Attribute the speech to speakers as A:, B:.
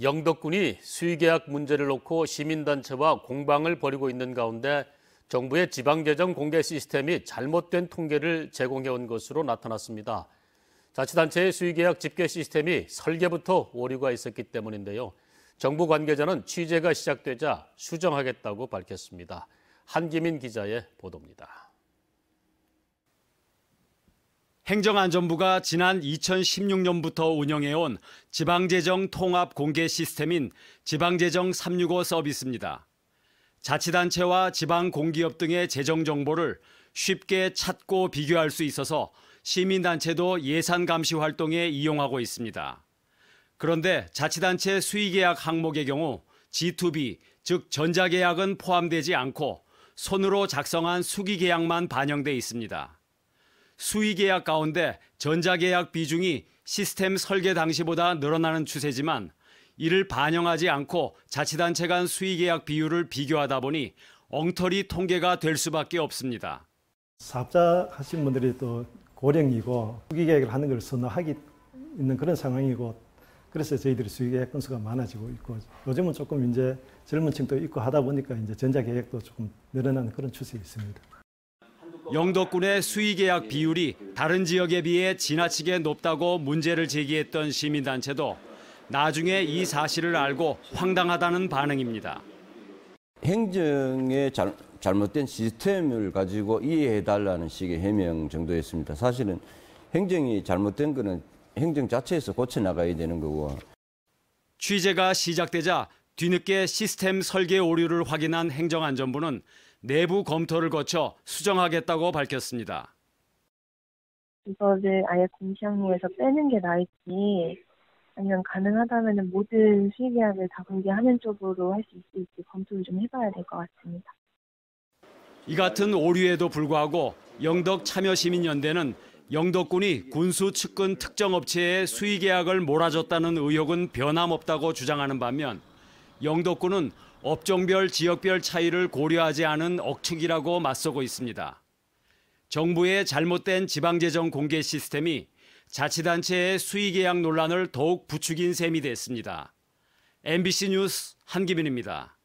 A: 영덕군이 수의계약 문제를 놓고 시민단체와 공방을 벌이고 있는 가운데 정부의 지방재정 공개 시스템이 잘못된 통계를 제공해온 것으로 나타났습니다. 자치단체의 수의계약 집계 시스템이 설계부터 오류가 있었기 때문인데요. 정부 관계자는 취재가 시작되자 수정하겠다고 밝혔습니다. 한기민 기자의 보도입니다.
B: 행정안전부가 지난 2016년부터 운영해온 지방재정 통합 공개 시스템인 지방재정 365 서비스입니다. 자치단체와 지방공기업 등의 재정 정보를 쉽게 찾고 비교할 수 있어서 시민단체도 예산 감시 활동에 이용하고 있습니다. 그런데 자치단체 수의계약 항목의 경우 G2B, 즉 전자계약은 포함되지 않고 손으로 작성한 수기계약만 반영돼 있습니다. 수의계약 가운데 전자계약 비중이 시스템 설계 당시보다 늘어나는 추세지만 이를 반영하지 않고 자치단체 간 수의계약 비율을 비교하다 보니 엉터리 통계가 될 수밖에 없습니다.
C: 사업자 하신 분들이 또 고령이고 수의계약을 하는 걸 선호하기 있는 그런 상황이고 그래서 저희들이 수의계약 건수가 많아지고 있고 요즘은 조금 이제 젊은 층도 있고 하다 보니까 이제 전자계약도 조금 늘어나는 그런 추세 있습니다.
B: 영덕군의 수의계약 비율이 다른 지역에 비해 지나치게 높다고 문제를 제기했던 시민단체도 나중에 이 사실을 알고 황당하다는 반응입니다.
A: 행정의
B: 잘, 잘못된 시스템을 가지고 이해해달라는 식의 해명 정도였습니다. 사실은 행정이 잘못된 거는 행정 자체에서 고쳐나가야 되는 거고. 취재가 시작되자 뒤늦게 시스템 설계 오류를 확인한 행정안전부는 내부 검토를 거쳐 수정하겠다고 밝혔습니다.
A: 이거를 아예 공시항로에서 빼는 게 나을지 아니면 가능하다면 모든 수익계약을 다 공개하는 쪽으로 할 수 있을지 검토를 좀 해봐야 될 것 같습니다.
B: 이 같은 오류에도 불구하고 영덕 참여시민연대는 영덕군이 군수 측근 특정업체의 수의계약을 몰아줬다는 의혹은 변함없다고 주장하는 반면 영덕군은 업종별 지역별 차이를 고려하지 않은 억측이라고 맞서고 있습니다. 정부의 잘못된 지방재정 공개 시스템이 자치단체의 수의계약 논란을 더욱 부추긴 셈이 됐습니다. MBC 뉴스 한기민입니다.